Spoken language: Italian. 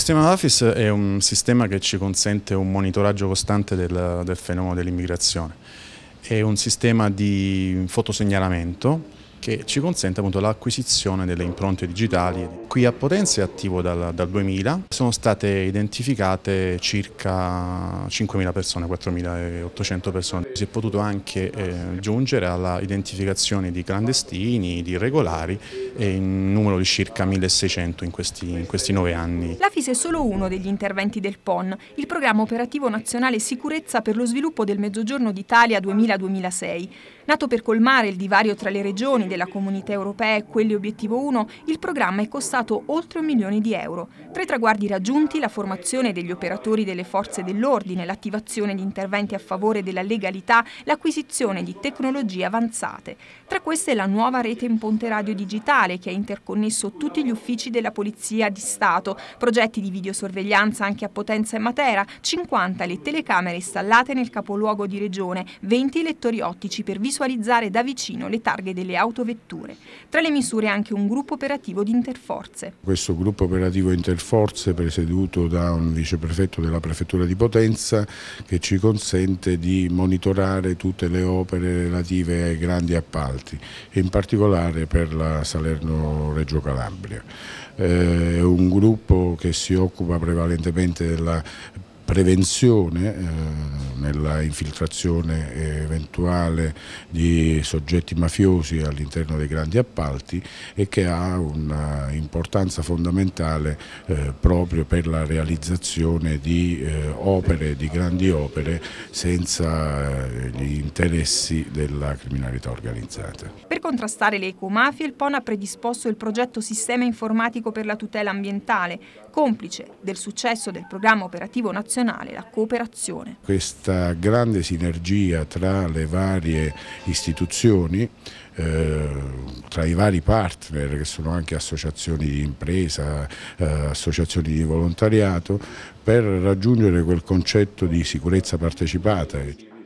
Il sistema AFIS è un sistema che ci consente un monitoraggio costante del, del fenomeno dell'immigrazione. È un sistema di fotosegnalamento che ci consente appunto l'acquisizione delle impronte digitali. Qui a Potenza è attivo dal, dal 2000, sono state identificate circa 5.000 persone, 4.800 persone. Si è potuto anche eh, giungere alla identificazione di clandestini, di irregolari, in numero di circa 1.600 in questi, in questi nove anni. L'AFIS è solo uno degli interventi del PON, il Programma Operativo Nazionale Sicurezza per lo Sviluppo del Mezzogiorno d'Italia 2000-2006, nato per colmare il divario tra le regioni della della comunità europea e quelli obiettivo 1, il programma è costato oltre un milione di euro. Tra i traguardi raggiunti la formazione degli operatori delle forze dell'ordine, l'attivazione di interventi a favore della legalità, l'acquisizione di tecnologie avanzate. Tra queste la nuova rete in ponte radio digitale che ha interconnesso tutti gli uffici della Polizia di Stato, progetti di videosorveglianza anche a Potenza e Matera, 50 le telecamere installate nel capoluogo di regione, 20 lettori ottici per visualizzare da vicino le targhe delle auto vetture. Tra le misure anche un gruppo operativo di interforze. Questo gruppo operativo interforze presieduto da un viceprefetto della prefettura di Potenza che ci consente di monitorare tutte le opere relative ai grandi appalti, in particolare per la Salerno-Reggio Calabria. Eh, è un gruppo che si occupa prevalentemente della prevenzione eh, nella infiltrazione eventuale di soggetti mafiosi all'interno dei grandi appalti e che ha un'importanza fondamentale eh, proprio per la realizzazione di eh, opere, di grandi opere senza eh, gli interessi della criminalità organizzata. Per contrastare le ecomafie il PON ha predisposto il progetto Sistema informatico per la tutela ambientale, complice del successo del programma operativo nazionale la cooperazione. Questa questa grande sinergia tra le varie istituzioni eh, tra i vari partner che sono anche associazioni di impresa, eh, associazioni di volontariato per raggiungere quel concetto di sicurezza partecipata.